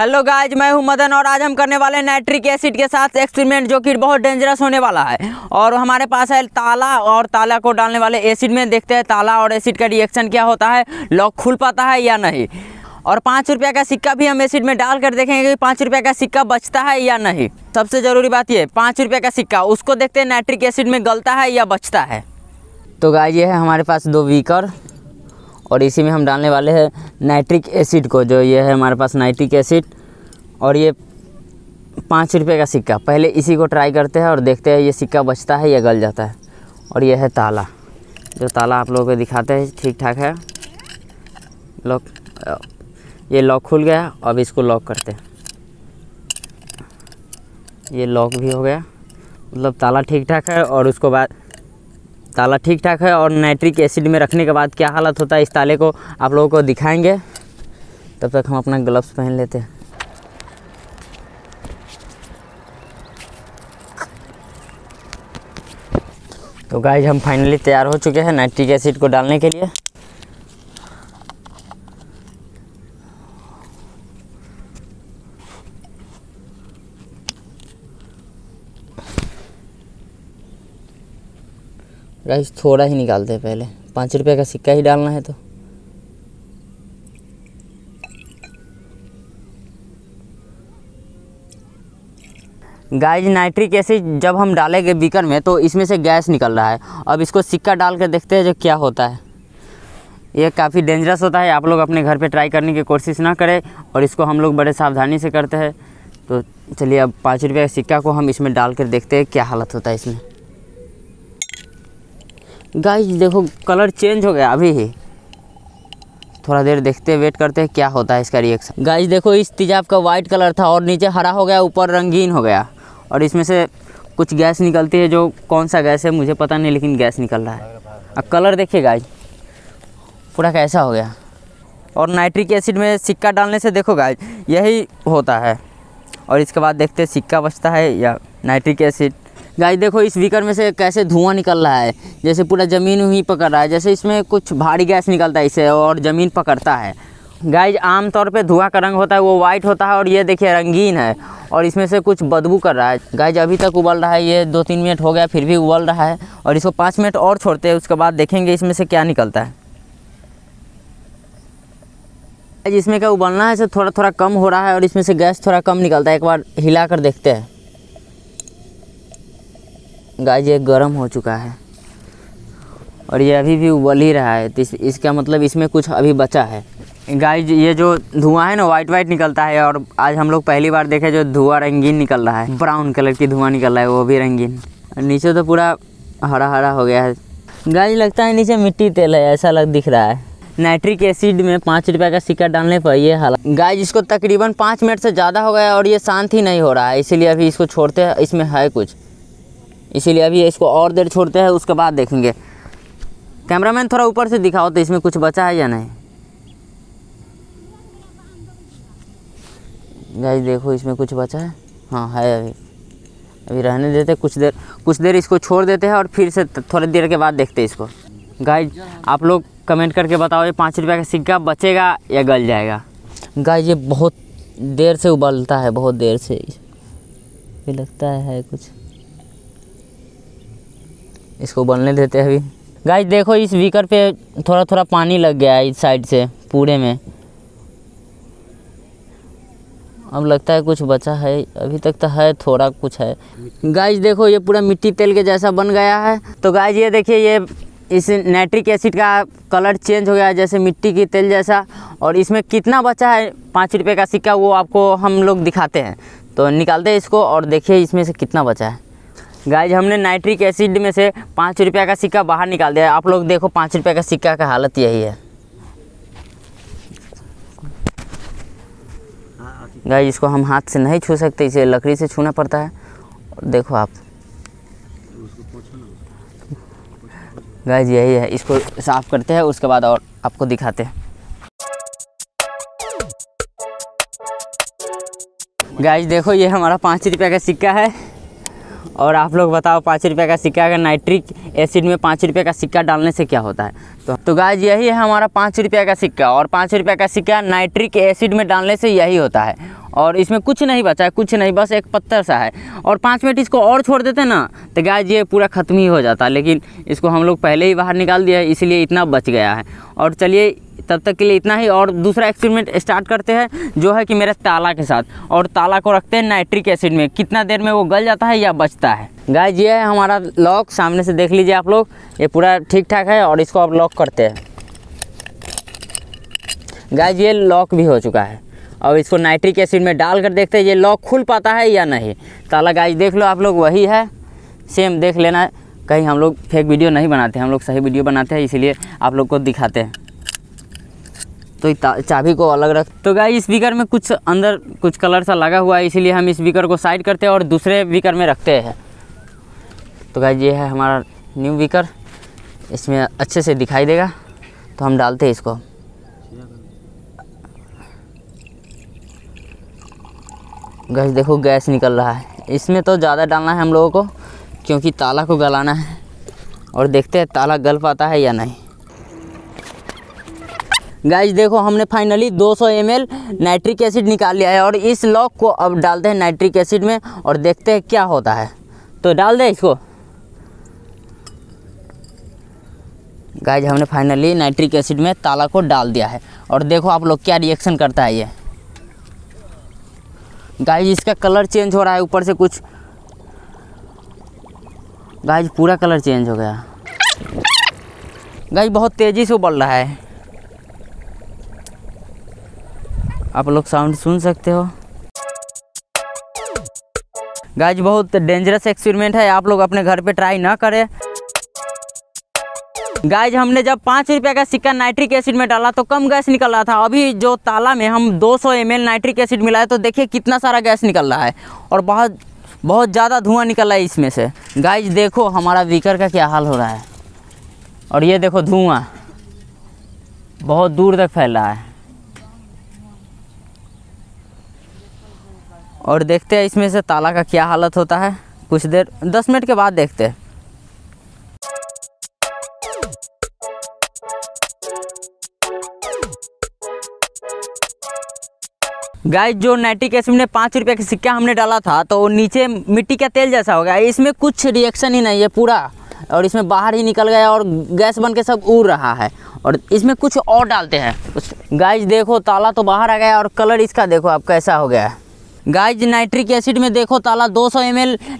hello guys मैं हूं मदन और आज हम करने वाले नाइट्रिक एसिड के साथ एक्सपेरिमेंट जो कि बहुत डेंजरस होने वाला है और हमारे पास है ताला और ताला को डालने वाले एसिड में देखते हैं ताला और एसिड का रिएक्शन क्या होता है लॉक खुल पाता है या नहीं और पाँच रुपये का सिक्का भी हम एसिड में डाल कर देखेंगे कि पाँच रुपये का सिक्का बचता है या नहीं सबसे ज़रूरी बात ये पाँच रुपये का सिक्का उसको देखते हैं नाइट्रिक एसिड में गलता है या बचता है तो गाय ये है हमारे पास दो वीकर और इसी में हम डालने वाले हैं नाइट्रिक एसिड को जो ये है हमारे पास नाइट्रिक एसिड और ये पाँच रुपये का सिक्का पहले इसी को ट्राई करते हैं और देखते हैं ये सिक्का बचता है या गल जाता है और ये है ताला जो ताला आप लोगों को दिखाते हैं ठीक ठाक है लॉक ये लॉक खुल गया अब इसको लॉक करते हैं ये लॉक भी हो गया मतलब ताला ठीक ठाक है और उसको बाद ताला ठीक ठाक है और नाइट्रिक एसिड में रखने के बाद क्या हालत होता है इस ताले को आप लोगों को दिखाएंगे तब तक हम अपना ग्लव्स पहन लेते हैं तो गाइज हम फाइनली तैयार हो चुके हैं नाइट्रिक एसिड को डालने के लिए गाइस थोड़ा ही निकालते हैं पहले पाँच रुपये का सिक्का ही डालना है तो गाइज नाइट्रिक एसिड जब हम डालेंगे बीकर में तो इसमें से गैस निकल रहा है अब इसको सिक्का डाल कर देखते हैं जो क्या होता है ये काफ़ी डेंजरस होता है आप लोग अपने घर पे ट्राई करने की कोशिश ना करें और इसको हम लोग बड़े सावधानी से करते हैं तो चलिए अब पाँच रुपये का सिक्का को हम इसमें डाल कर देखते हैं क्या हालत होता है इसमें गाइस देखो कलर चेंज हो गया अभी ही थोड़ा देर देखते वेट करते हैं क्या होता है इसका रिएक्शन गाइस देखो इस तेजाब का वाइट कलर था और नीचे हरा हो गया ऊपर रंगीन हो गया और इसमें से कुछ गैस निकलती है जो कौन सा गैस है मुझे पता नहीं लेकिन गैस निकल रहा है अब कलर देखिए गाइस पूरा कैसा हो गया और नाइट्रिक एसिड में सिक्का डालने से देखो गाइस यही होता है और इसके बाद देखते सिक्का बचता है या नाइट्रिक एसिड गाय देखो इस वीकर में से कैसे धुआं निकल रहा है जैसे पूरा ज़मीन ही पकड़ रहा है जैसे इसमें कुछ भारी गैस निकलता है इसे और ज़मीन पकड़ता है गाइज आमतौर पे धुआं का रंग होता है वो वाइट होता है और ये देखिए रंगीन है और इसमें से कुछ बदबू कर रहा है गाय अभी तक उबल रहा है ये दो तीन मिनट हो गया फिर भी उबल रहा है और इसको पाँच मिनट और छोड़ते हैं उसके बाद देखेंगे इसमें से क्या निकलता है इसमें क्या उबलना है से थोड़ा थोड़ा कम हो रहा है और इसमें से गैस थोड़ा कम निकलता है एक बार हिला कर देखते हैं गाय ये गर्म हो चुका है और ये अभी भी उबल ही रहा है तो इस, इसका मतलब इसमें कुछ अभी बचा है गाय ये जो धुआं है ना वाइट वाइट निकलता है और आज हम लोग पहली बार देखे जो धुआं रंगीन निकल रहा है ब्राउन कलर की धुआं निकल रहा है वो भी रंगीन नीचे तो पूरा हरा हरा हो गया है गाय लगता है नीचे मिट्टी तेल है ऐसा लग दिख रहा है नाइट्रिक एसिड में पाँच रुपये का सिक्का डालने पर ये हालत गाय जिसको तकरीबन पाँच मिनट से ज़्यादा हो गया और ये शांत ही नहीं हो रहा है इसीलिए अभी इसको छोड़ते हैं इसमें है कुछ इसीलिए अभी इसको और देर छोड़ते हैं उसके बाद देखेंगे कैमरामैन थोड़ा ऊपर से दिखाओ तो इसमें कुछ बचा है या नहीं गाइस देखो इसमें कुछ बचा है हाँ है अभी अभी रहने देते कुछ देर कुछ देर इसको छोड़ देते हैं और फिर से थोड़ी देर के बाद देखते हैं इसको गाय आप लोग कमेंट करके बताओ ये पाँच रुपये का सिक्का बचेगा या गल जाएगा गाय ये बहुत देर से उबलता है बहुत देर से ये लगता है कुछ इसको बनने देते हैं अभी गाइस देखो इस वीकर पे थोड़ा थोड़ा पानी लग गया है इस साइड से पूरे में अब लगता है कुछ बचा है अभी तक तो है थोड़ा कुछ है गाइस देखो ये पूरा मिट्टी तेल के जैसा बन गया है तो गाइस ये देखिए ये इस नाइट्रिक एसिड का कलर चेंज हो गया है जैसे मिट्टी की तेल जैसा और इसमें कितना बचा है पाँच रुपये का सिक्का वो आपको हम लोग दिखाते हैं तो निकालते हैं इसको और देखिए इसमें से कितना बचा है गाइज हमने नाइट्रिक एसिड में से पाँच रुपया का सिक्का बाहर निकाल दिया आप लोग देखो पाँच रुपया का सिक्का का हालत यही है गाइज इसको हम हाथ से नहीं छू सकते इसे लकड़ी से छूना पड़ता है और देखो आप गाइज यही है इसको साफ करते हैं उसके बाद और आपको दिखाते हैं गाइज देखो ये हमारा पाँच रुपया का सिक्का है और आप लोग बताओ पाँच रुपये का सिक्का का नाइट्रिक एसिड में पाँच रुपये का सिक्का डालने से क्या होता है तो तो गाइज यही है हमारा पाँच रुपये का सिक्का और पाँच रुपये का सिक्का नाइट्रिक एसिड में डालने से यही होता है और इसमें कुछ नहीं बचा है कुछ नहीं बस एक पत्थर सा है और पाँच मिनट इसको और छोड़ देते ना तो गाय ये पूरा ख़त्म ही हो जाता लेकिन इसको हम लोग पहले ही बाहर निकाल दिया है इसलिए इतना बच गया है और चलिए तब तक के लिए इतना ही और दूसरा एक्सपेरिमेंट स्टार्ट करते हैं जो है कि मेरे ताला के साथ और ताला को रखते हैं नाइट्रिक एसिड में कितना देर में वो गल जाता है या बचता है गाय ये है हमारा लॉक सामने से देख लीजिए आप लोग ये पूरा ठीक ठाक है और इसको आप लॉक करते हैं गाय ये लॉक भी हो चुका है और इसको नाइट्रिक एसिड में डाल कर देखते हैं ये लॉक खुल पाता है या नहीं ताला गाइस देख लो आप लोग वही है सेम देख लेना कहीं हम लोग फेक वीडियो नहीं बनाते हम लोग सही वीडियो बनाते हैं इसीलिए आप लोग को दिखाते हैं तो चाबी को अलग रख तो गाई स्पीकर में कुछ अंदर कुछ कलर सा लगा हुआ है इसीलिए हम स्पीकर को साइड करते हैं और दूसरे वीकर में रखते हैं तो गाई ये है हमारा न्यू वीकर इसमें अच्छे से दिखाई देगा तो हम डालते हैं इसको गैस देखो गैस निकल रहा है इसमें तो ज़्यादा डालना है हम लोगों को क्योंकि ताला को गलाना है और देखते हैं ताला गल पाता है या नहीं गैस देखो हमने फाइनली 200 सौ नाइट्रिक एसिड निकाल लिया है और इस लॉक को अब डालते हैं नाइट्रिक एसिड में और देखते हैं क्या होता है तो डाल दें इसको गाइज हमने फाइनली नाइट्रिक एसिड में ताला को डाल दिया है और देखो आप लोग क्या रिएक्शन करता है ये गाइज इसका कलर चेंज हो रहा है ऊपर से कुछ गाइज पूरा कलर चेंज हो गया गाइज बहुत तेज़ी से उबल रहा है आप लोग साउंड सुन सकते हो गाइज बहुत डेंजरस एक्सपेरिमेंट है आप लोग अपने घर पे ट्राई ना करें गाइज हमने जब पाँच रुपये का सिक्का नाइट्रिक एसिड में डाला तो कम गैस निकल रहा था अभी जो ताला में हम 200 सौ नाइट्रिक एसिड मिलाए तो देखिए कितना सारा गैस निकल रहा है और बहुत बहुत ज़्यादा धुआं निकल रहा है इसमें से गाइज देखो हमारा वीकर का क्या हाल हो रहा है और ये देखो धुआँ बहुत दूर तक फैल रहा है और देखते हैं इसमें से ताला का क्या हालत होता है कुछ देर दस मिनट के बाद देखते हैं गाय जो नाइट्रिक एसिड ने पाँच रुपये का सिक्का हमने डाला था तो नीचे मिट्टी का तेल जैसा हो गया इसमें कुछ रिएक्शन ही नहीं है पूरा और इसमें बाहर ही निकल गया और गैस बन के सब उड़ रहा है और इसमें कुछ और डालते हैं गाइज देखो ताला तो बाहर आ गया और कलर इसका देखो आप कैसा हो गया है गाइज नाइट्रिक एसिड में देखो ताला 200 सौ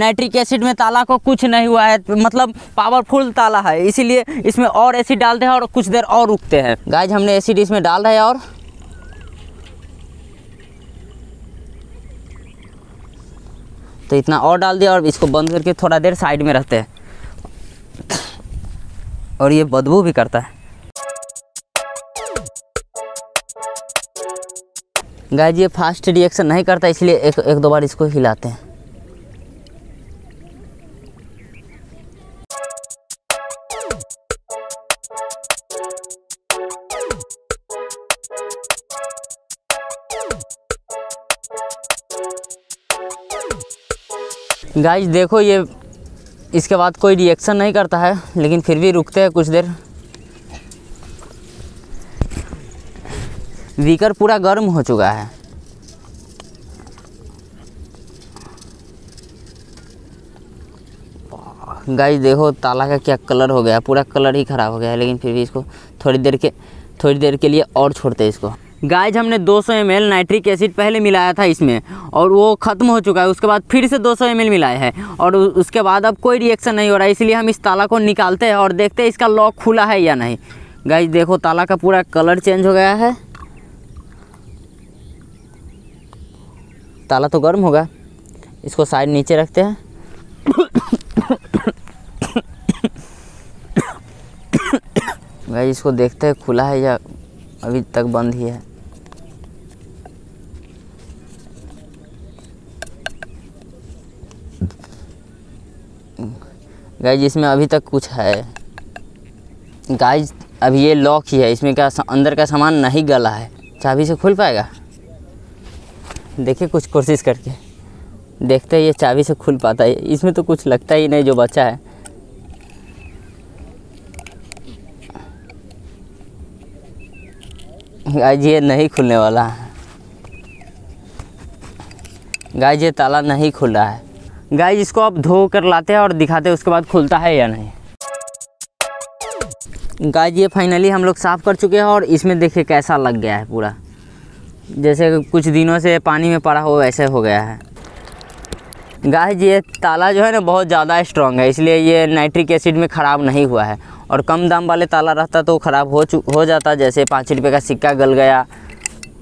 नाइट्रिक एसिड में ताला को कुछ नहीं हुआ है मतलब पावरफुल ताला है इसीलिए इसमें और एसिड डालते हैं और कुछ देर और रुकते हैं गाइज हमने एसिड इसमें डाल रहे हैं और तो इतना और डाल दिया और इसको बंद करके थोड़ा देर साइड में रहते हैं और ये बदबू भी करता है गाय जी ये फास्ट रिएक्शन नहीं करता इसलिए एक एक दो बार इसको हिलाते हैं गाइस देखो ये इसके बाद कोई रिएक्शन नहीं करता है लेकिन फिर भी रुकते हैं कुछ देर वीकर पूरा गर्म हो चुका है गाइस देखो ताला का क्या कलर हो गया पूरा कलर ही ख़राब हो गया है लेकिन फिर भी इसको थोड़ी देर के थोड़ी देर के लिए और छोड़ते हैं इसको गाइज हमने 200 सौ नाइट्रिक एसिड पहले मिलाया था इसमें और वो ख़त्म हो चुका है उसके बाद फिर से 200 सौ मिलाया है और उसके बाद अब कोई रिएक्शन नहीं हो रहा है इसलिए हम इस ताला को निकालते हैं और देखते हैं इसका लॉक खुला है या नहीं गाइज देखो ताला का पूरा कलर चेंज हो गया है ताला तो गर्म होगा इसको साइड नीचे रखते हैं गाइज इसको देखते हैं खुला है या अभी तक बंद ही है गाय इसमें अभी तक कुछ है गाय अभी ये लॉक ही है इसमें क्या अंदर का सामान नहीं गला है चाबी से खुल पाएगा देखिए कुछ कोशिश करके देखते हैं ये चाबी से खुल पाता है इसमें तो कुछ लगता ही नहीं जो बचा है गाय ये नहीं खुलने वाला है गाय ये ताला नहीं खुल रहा है गाय इसको आप धो कर लाते हैं और दिखाते हैं उसके बाद खुलता है या नहीं गाय ये फाइनली हम लोग साफ़ कर चुके हैं और इसमें देखिए कैसा लग गया है पूरा जैसे कुछ दिनों से पानी में पड़ा हो वैसे हो गया है गाय ये ताला जो है ना बहुत ज़्यादा स्ट्रॉन्ग है इसलिए ये नाइट्रिक एसिड में ख़राब नहीं हुआ है और कम दाम वाले ताला रहता तो ख़राब हो चु हो जाता जैसे पाँच रुपये का सिक्का गल गया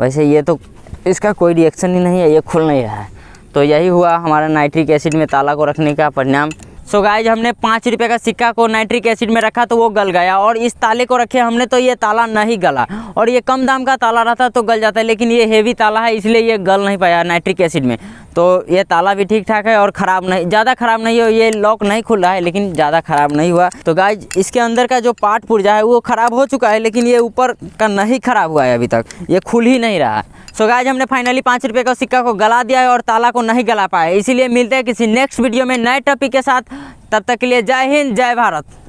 वैसे ये तो इसका कोई रिएक्शन ही नहीं है ये खुल नहीं रहा है तो यही हुआ हमारा नाइट्रिक एसिड में ताला को रखने का परिणाम सो so गाइज हमने पाँच रुपये का सिक्का को नाइट्रिक एसिड में रखा तो वो गल गया और इस ताले को रखे हमने तो ये ताला नहीं गला और ये कम दाम का ताला रहता तो गल जाता है लेकिन ये हेवी ताला है इसलिए ये गल नहीं पाया नाइट्रिक एसिड में तो ये ताला भी ठीक ठाक है और ख़राब नहीं ज़्यादा ख़राब नहीं हो ये लॉक नहीं खुल रहा है लेकिन ज़्यादा ख़राब नहीं हुआ तो गाइज इसके अंदर का जो पार्ट पुर्जा है वो ख़राब हो चुका है लेकिन ये ऊपर का नहीं ख़राब हुआ है अभी तक ये खुल ही नहीं रहा है सो गाइज हमने फाइनली पाँच रुपये का सिक्का को गला दिया है और ताला को नहीं गला पाया इसीलिए मिलते हैं किसी नेक्स्ट वीडियो में नए टॉपिक के साथ तब तक के लिए जय हिंद जय भारत